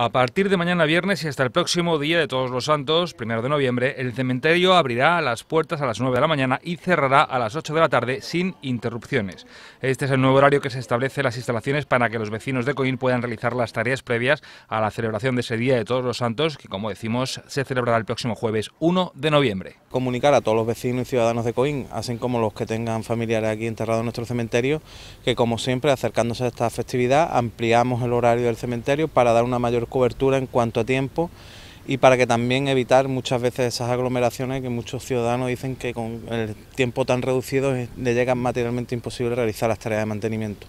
A partir de mañana viernes y hasta el próximo día de Todos los Santos, primero de noviembre, el cementerio abrirá las puertas a las 9 de la mañana y cerrará a las 8 de la tarde sin interrupciones. Este es el nuevo horario que se establece en las instalaciones para que los vecinos de Coín puedan realizar las tareas previas a la celebración de ese día de Todos los Santos, que como decimos se celebrará el próximo jueves 1 de noviembre. Comunicar a todos los vecinos y ciudadanos de Coín, así como los que tengan familiares aquí enterrados en nuestro cementerio, que como siempre, acercándose a esta festividad, ampliamos el horario del cementerio para dar una mayor cobertura en cuanto a tiempo y para que también evitar muchas veces esas aglomeraciones que muchos ciudadanos dicen que con el tiempo tan reducido le llega materialmente imposible realizar las tareas de mantenimiento.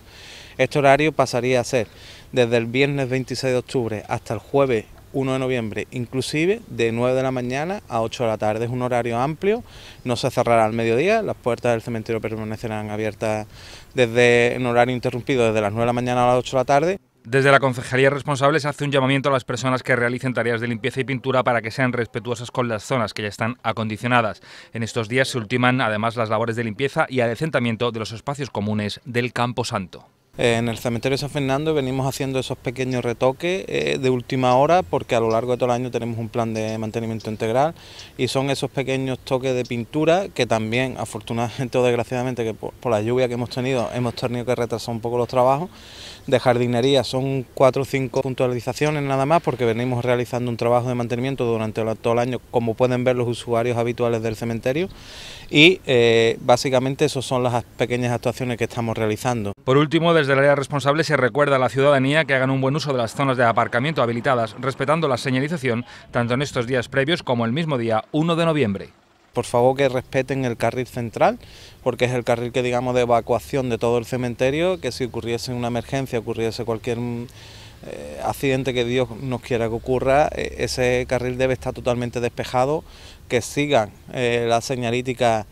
Este horario pasaría a ser desde el viernes 26 de octubre hasta el jueves 1 de noviembre, inclusive de 9 de la mañana a 8 de la tarde. Es un horario amplio, no se cerrará al mediodía, las puertas del cementerio permanecerán abiertas desde en horario interrumpido desde las 9 de la mañana a las 8 de la tarde. Desde la Concejalía Responsables se hace un llamamiento a las personas que realicen tareas de limpieza y pintura para que sean respetuosas con las zonas que ya están acondicionadas. En estos días se ultiman además las labores de limpieza y adecentamiento de los espacios comunes del Campo Santo. Eh, en el cementerio de San Fernando venimos haciendo esos pequeños retoques eh, de última hora porque a lo largo de todo el año tenemos un plan de mantenimiento integral y son esos pequeños toques de pintura que también afortunadamente o desgraciadamente que por, la lluvia que hemos tenido hemos tenido que retrasar un poco los trabajos de jardinería son cuatro o cinco puntualizaciones nada más porque venimos realizando un trabajo de mantenimiento durante todo el año como pueden ver los usuarios habituales del cementerio y eh, básicamente esas son las pequeñas actuaciones que estamos realizando. Por último, desde de la área responsable se recuerda a la ciudadanía que hagan un buen uso de las zonas de aparcamiento habilitadas, respetando la señalización tanto en estos días previos como el mismo día 1 de noviembre por favor que respeten el carril central, porque es el carril que digamos de evacuación de todo el cementerio, que si ocurriese una emergencia, ocurriese cualquier mm, eh, accidente que Dios nos quiera que ocurra, e, ese carril debe estar totalmente despejado, que sigan eh, la señalítica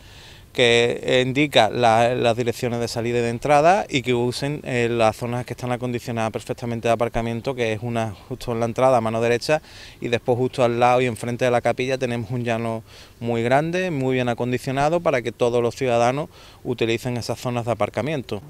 que indica las direcciones de salida y de entrada y que usen eh, las zonas que están acondicionadas perfectamente de aparcamiento, que es una justo en la entrada a mano derecha y después justo al lado y enfrente de la capilla tenemos un llano muy grande, muy bien acondicionado para que todos los ciudadanos utilicen esas zonas de aparcamiento.